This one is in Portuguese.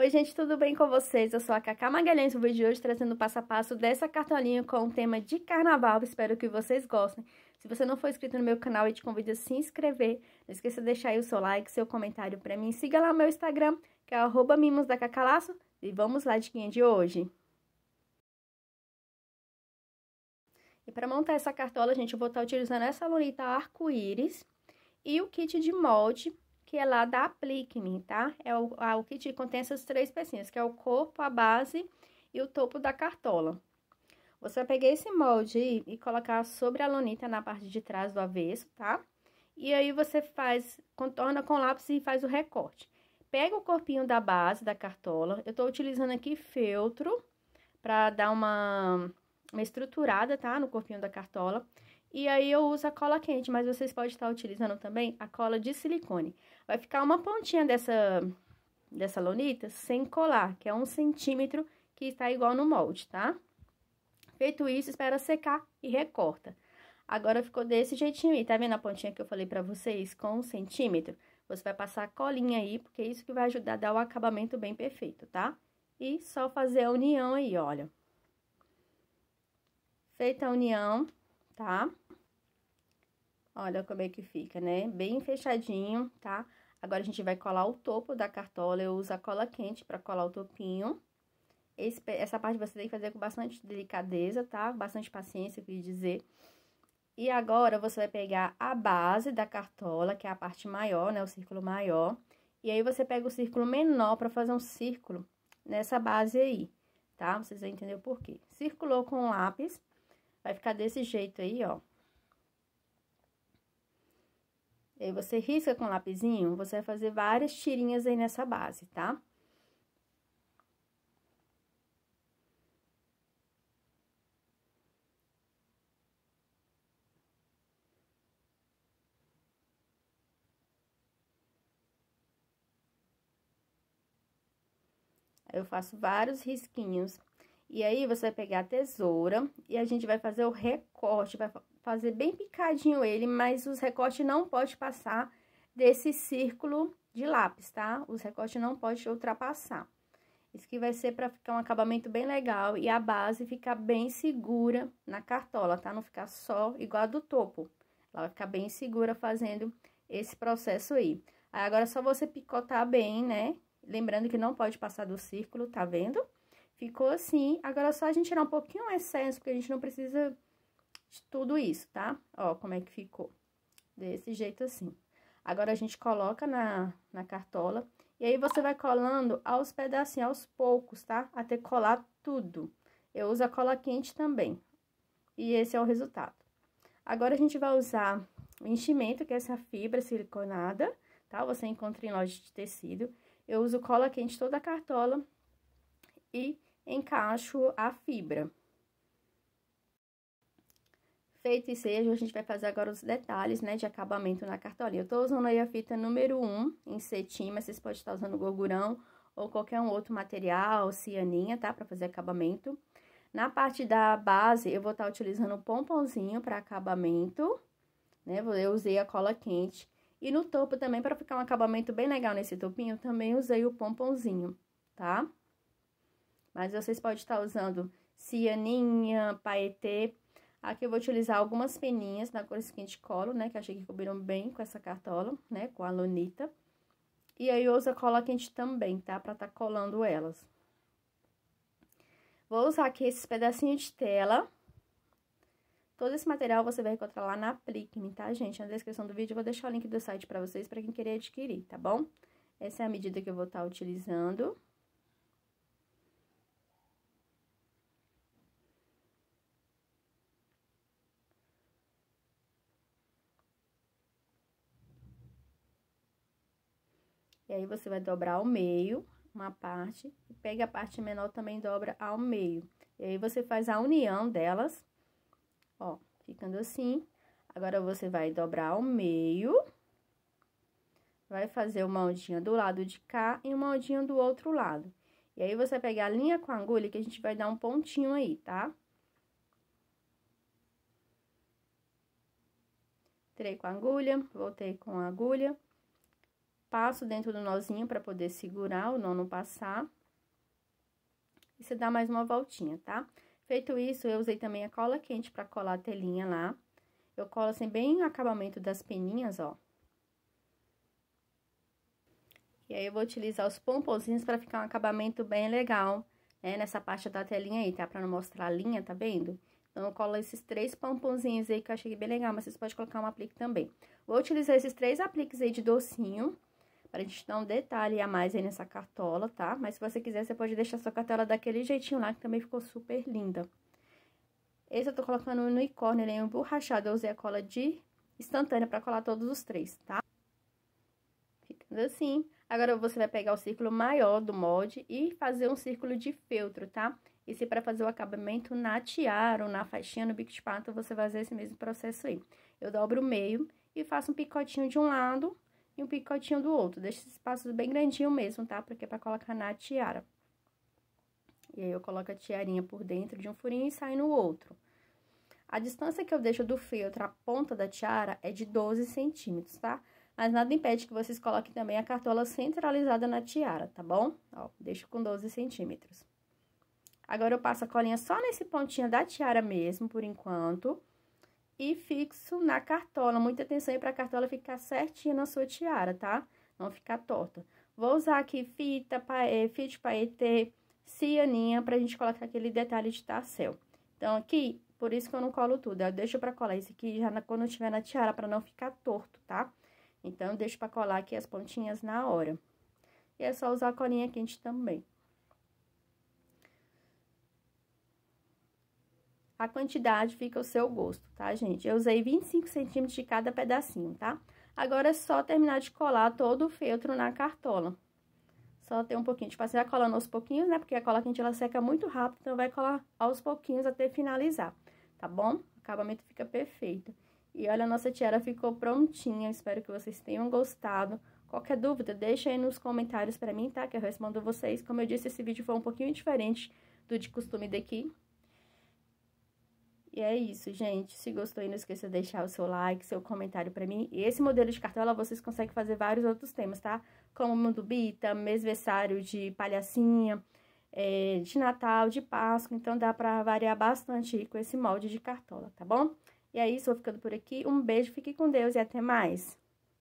Oi gente, tudo bem com vocês? Eu sou a Cacá Magalhães, no vídeo de hoje trazendo o passo a passo dessa cartolinha com o tema de carnaval, espero que vocês gostem. Se você não for inscrito no meu canal, eu te convido a se inscrever, não esqueça de deixar aí o seu like, seu comentário pra mim, siga lá o meu Instagram, que é arroba mimosdacacalaço, e vamos lá, de diquinha de hoje. E para montar essa cartola, gente, eu vou estar tá utilizando essa lunita arco-íris e o kit de molde que é lá da Aplique-me, tá? É o, a, o kit que contém essas três pecinhas, que é o corpo, a base e o topo da cartola. Você vai pegar esse molde e, e colocar sobre a lonita na parte de trás do avesso, tá? E aí você faz, contorna com lápis e faz o recorte. Pega o corpinho da base da cartola, eu tô utilizando aqui feltro pra dar uma, uma estruturada, tá? No corpinho da cartola. E aí eu uso a cola quente, mas vocês podem estar utilizando também a cola de silicone. Vai ficar uma pontinha dessa, dessa lonita sem colar, que é um centímetro que está igual no molde, tá? Feito isso, espera secar e recorta. Agora ficou desse jeitinho aí, tá vendo a pontinha que eu falei pra vocês com um centímetro? Você vai passar a colinha aí, porque é isso que vai ajudar a dar o acabamento bem perfeito, tá? E só fazer a união aí, olha. Feita a união, tá? Olha como é que fica, né? Bem fechadinho, tá? Agora, a gente vai colar o topo da cartola. Eu uso a cola quente pra colar o topinho. Esse, essa parte você tem que fazer com bastante delicadeza, tá? Bastante paciência, eu queria dizer. E agora, você vai pegar a base da cartola, que é a parte maior, né? O círculo maior. E aí, você pega o círculo menor pra fazer um círculo nessa base aí, tá? Vocês vão entender o porquê. Circulou com o lápis, vai ficar desse jeito aí, ó. aí, você risca com o lapisinho, você vai fazer várias tirinhas aí nessa base, tá? eu faço vários risquinhos. E aí, você vai pegar a tesoura e a gente vai fazer o recorte, vai fazer bem picadinho ele, mas os recortes não pode passar desse círculo de lápis, tá? Os recortes não pode ultrapassar. Isso que vai ser para ficar um acabamento bem legal e a base ficar bem segura na cartola, tá? Não ficar só igual a do topo. Ela vai ficar bem segura fazendo esse processo aí. aí agora é só você picotar bem, né? Lembrando que não pode passar do círculo, tá vendo? Ficou assim. Agora é só a gente tirar um pouquinho o excesso, porque a gente não precisa tudo isso, tá? Ó, como é que ficou. Desse jeito assim. Agora, a gente coloca na, na cartola. E aí, você vai colando aos pedacinhos, aos poucos, tá? Até colar tudo. Eu uso a cola quente também. E esse é o resultado. Agora, a gente vai usar o enchimento, que é essa fibra siliconada, tá? Você encontra em loja de tecido. Eu uso cola quente toda a cartola e encaixo a fibra. Feito isso aí, a gente vai fazer agora os detalhes, né, de acabamento na cartolinha. Eu tô usando aí a fita número 1 em cetim, mas vocês podem estar usando gorgurão ou qualquer um outro material, cianinha, tá, pra fazer acabamento. Na parte da base, eu vou estar utilizando o pomponzinho pra acabamento, né, eu usei a cola quente. E no topo também, pra ficar um acabamento bem legal nesse topinho, também usei o pomponzinho, tá? Mas vocês podem estar usando cianinha, paetê Aqui eu vou utilizar algumas peninhas na cor seguinte colo, né? Que achei que cobriram bem com essa cartola, né? Com a lonita. E aí, eu uso a cola quente também, tá? Pra tá colando elas. Vou usar aqui esses pedacinhos de tela. Todo esse material você vai encontrar lá na Plique-me, tá, gente? Na descrição do vídeo eu vou deixar o link do site pra vocês, pra quem querer adquirir, tá bom? Essa é a medida que eu vou estar tá utilizando. E aí, você vai dobrar ao meio uma parte, e pega a parte menor também dobra ao meio. E aí, você faz a união delas, ó, ficando assim. Agora, você vai dobrar ao meio, vai fazer uma ondinha do lado de cá e uma ondinha do outro lado. E aí, você pega a linha com a agulha que a gente vai dar um pontinho aí, tá? Tirei com a agulha, voltei com a agulha Passo dentro do nozinho para poder segurar, o nó não passar. E você dá mais uma voltinha, tá? Feito isso, eu usei também a cola quente para colar a telinha lá. Eu colo assim bem o acabamento das peninhas, ó. E aí, eu vou utilizar os pomponzinhos para ficar um acabamento bem legal, né? Nessa parte da telinha aí, tá? para não mostrar a linha, tá vendo? Então, eu colo esses três pomponzinhos aí que eu achei bem legal, mas vocês podem colocar um aplique também. Vou utilizar esses três apliques aí de docinho Pra gente dar um detalhe a mais aí nessa cartola, tá? Mas se você quiser, você pode deixar sua cartola daquele jeitinho lá, que também ficou super linda. Esse eu tô colocando no unicórnio, ele é emborrachado, eu usei a cola de instantânea pra colar todos os três, tá? Ficando assim. Agora, você vai pegar o círculo maior do molde e fazer um círculo de feltro, tá? Isso é para fazer o acabamento na tiara ou na faixinha, no bico de pato, você vai fazer esse mesmo processo aí. Eu dobro o meio e faço um picotinho de um lado e um picotinho do outro. Deixa esses espaços bem grandinho mesmo, tá? Porque é pra colocar na tiara. E aí, eu coloco a tiarinha por dentro de um furinho e sai no outro. A distância que eu deixo do feltro à ponta da tiara é de 12 centímetros, tá? Mas nada impede que vocês coloquem também a cartola centralizada na tiara, tá bom? Ó, deixo com 12 centímetros. Agora, eu passo a colinha só nesse pontinho da tiara mesmo, por enquanto e fixo na cartola. Muita atenção aí para a cartola ficar certinha na sua tiara, tá? Não ficar torta. Vou usar aqui fita, paê, é, fita paetê, cianinha, pra gente colocar aquele detalhe de tarcel. Então, aqui, por isso que eu não colo tudo. Eu deixo pra colar isso aqui já na, quando eu tiver na tiara, pra não ficar torto, tá? Então, eu deixo pra colar aqui as pontinhas na hora. E é só usar a colinha quente também. A quantidade fica ao seu gosto, tá, gente? Eu usei 25 centímetros de cada pedacinho, tá? Agora é só terminar de colar todo o feltro na cartola. Só ter um pouquinho de tipo, passar colando aos pouquinhos, né? Porque a cola quente, ela seca muito rápido, então vai colar aos pouquinhos até finalizar, tá bom? O acabamento fica perfeito. E olha, a nossa tiara ficou prontinha, espero que vocês tenham gostado. Qualquer dúvida, deixa aí nos comentários pra mim, tá? Que eu respondo vocês. Como eu disse, esse vídeo foi um pouquinho diferente do de costume daqui, e é isso, gente. Se gostou, não esqueça de deixar o seu like, seu comentário pra mim. E esse modelo de cartola vocês conseguem fazer vários outros temas, tá? Como mandubita, mesversário de palhacinha, é, de Natal, de Páscoa. Então, dá pra variar bastante com esse molde de cartola, tá bom? E é isso, vou ficando por aqui. Um beijo, fique com Deus e até mais!